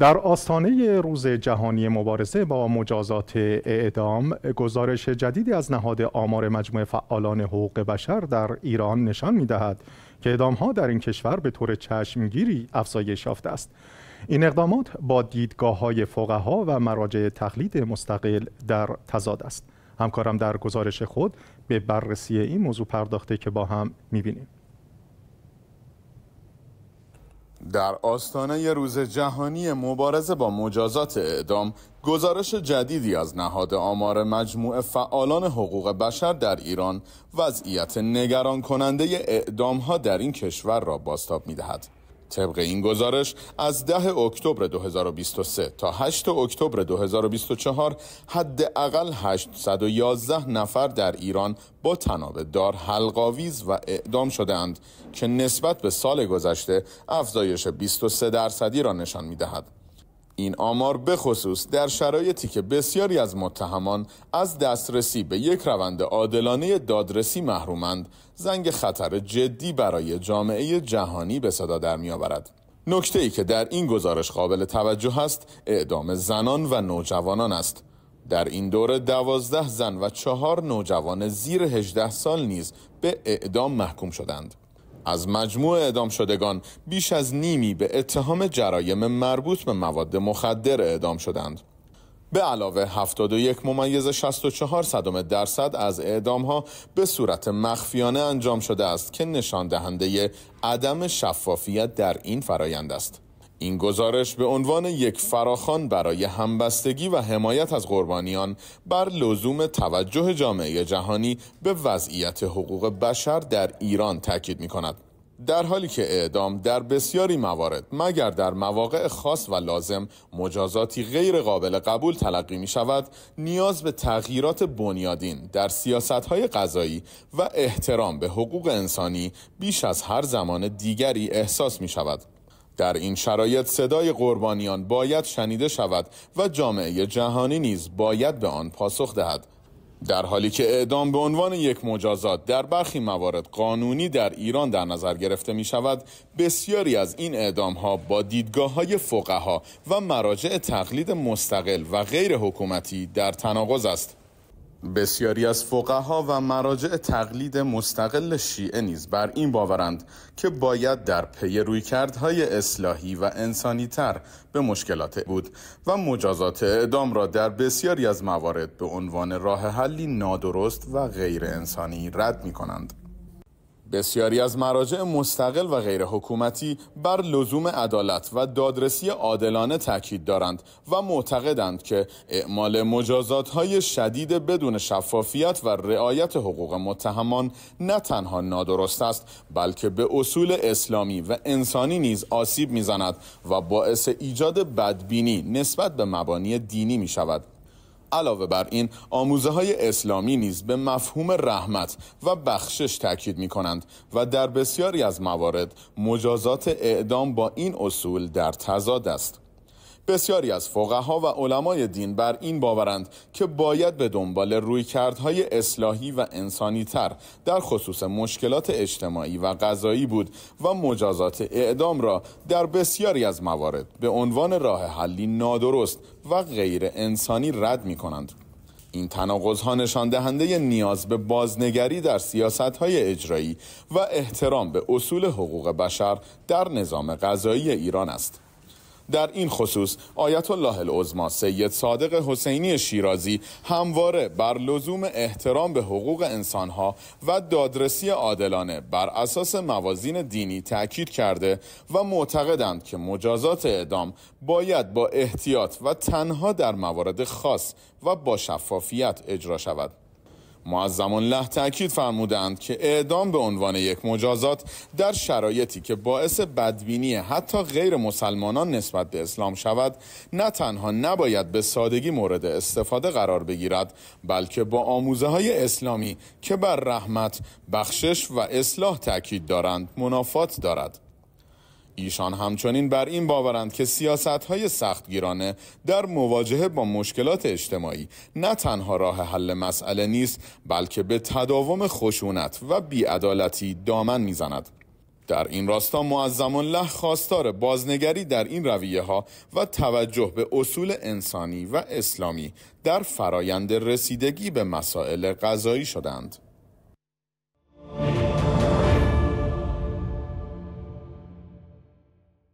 در آستانه روز جهانی مبارزه با مجازات اعدام گزارش جدیدی از نهاد آمار مجموع فعالان حقوق بشر در ایران نشان دهد که اعدام ها در این کشور به طور چشمگیری افزایش یافته است این اقدامات با دیدگاه های فقها و مراجع تقلید مستقل در تضاد است همکارم در گزارش خود به بررسی این موضوع پرداخته که با هم می بینیم. در آستانه ی روز جهانی مبارزه با مجازات اعدام گزارش جدیدی از نهاد آمار مجموع فعالان حقوق بشر در ایران وضعیت نگران کننده اعدام ها در این کشور را باستاب می دهد. طبق این گزارش از 10 اکتبر 2023 تا 8 اکتبر 2024 حداقل 811 نفر در ایران با تنابه دار حلقاویز و اعدام شدهاند که نسبت به سال گذشته افزایش 23 درصدی را نشان دهد. این آمار بخصوص در شرایطی که بسیاری از متهمان از دسترسی به یک روند عادلانه دادرسی محرومند زنگ خطر جدی برای جامعه جهانی به صدا در میآورد نکته ای که در این گزارش قابل توجه است اعدام زنان و نوجوانان است در این دوره دوازده زن و چهار نوجوان زیر 18 سال نیز به اعدام محکوم شدند از مجموع اعدام شدگان بیش از نیمی به اتهام جرایم مربوط به مواد مخدر اعدام شدند. به علاوه 71 ممیز 64 صدم درصد از اعدام ها به صورت مخفیانه انجام شده است که نشان دهنده عدم شفافیت در این فرایند است. این گزارش به عنوان یک فراخان برای همبستگی و حمایت از قربانیان بر لزوم توجه جامعه جهانی به وضعیت حقوق بشر در ایران تاکید می کند. در حالی که اعدام در بسیاری موارد مگر در مواقع خاص و لازم مجازاتی غیر قابل قبول تلقی می شود نیاز به تغییرات بنیادین در سیاست های قضایی و احترام به حقوق انسانی بیش از هر زمان دیگری احساس می شود در این شرایط صدای قربانیان باید شنیده شود و جامعه جهانی نیز باید به آن پاسخ دهد در حالی که اعدام به عنوان یک مجازات در برخی موارد قانونی در ایران در نظر گرفته می شود بسیاری از این اعدام ها با دیدگاه های فقها و مراجع تقلید مستقل و غیر حکومتی در تناقض است بسیاری از فقها و مراجع تقلید مستقل شیعه نیز بر این باورند که باید در پی رویکردهای اصلاحی و انسانی تر به مشکلات بود و مجازات اعدام را در بسیاری از موارد به عنوان راه حلی نادرست و غیر انسانی رد می کنند. بسیاری از مراجع مستقل و غیر حکومتی بر لزوم عدالت و دادرسی عادلانه تاکید دارند و معتقدند که اعمال مجازات های شدید بدون شفافیت و رعایت حقوق متهمان نه تنها نادرست است بلکه به اصول اسلامی و انسانی نیز آسیب میزند و باعث ایجاد بدبینی نسبت به مبانی دینی می شود علاوه بر این آموزه های اسلامی نیز به مفهوم رحمت و بخشش تاکید می کنند و در بسیاری از موارد مجازات اعدام با این اصول در تضاد است بسیاری از فقها و علمای دین بر این باورند که باید به دنبال رویکردهای اصلاحی و انسانی تر در خصوص مشکلات اجتماعی و غذایی بود و مجازات اعدام را در بسیاری از موارد به عنوان راه حلی نادرست و غیر انسانی رد می کنند. این تناقض ها نشان دهنده نیاز به بازنگری در سیاست های اجرایی و احترام به اصول حقوق بشر در نظام قضایی ایران است. در این خصوص آیت الله العظما سید صادق حسینی شیرازی همواره بر لزوم احترام به حقوق انسانها و دادرسی عادلانه بر اساس موازین دینی تاکید کرده و معتقدند که مجازات اعدام باید با احتیاط و تنها در موارد خاص و با شفافیت اجرا شود معظم لح تاکید فرمودند که اعدام به عنوان یک مجازات در شرایطی که باعث بدبینی حتی غیر مسلمانان نسبت به اسلام شود نه تنها نباید به سادگی مورد استفاده قرار بگیرد بلکه با آموزه های اسلامی که بر رحمت، بخشش و اصلاح تاکید دارند منافات دارد ایشان همچنین بر این باورند که سیاست های سختگیرانه در مواجهه با مشکلات اجتماعی نه تنها راه حل مسئله نیست بلکه به تداوم خشونت و بیعدالتی دامن میزند در این راستا معظم الله خواستار بازنگری در این رویه ها و توجه به اصول انسانی و اسلامی در فرایند رسیدگی به مسائل غذایی شدند.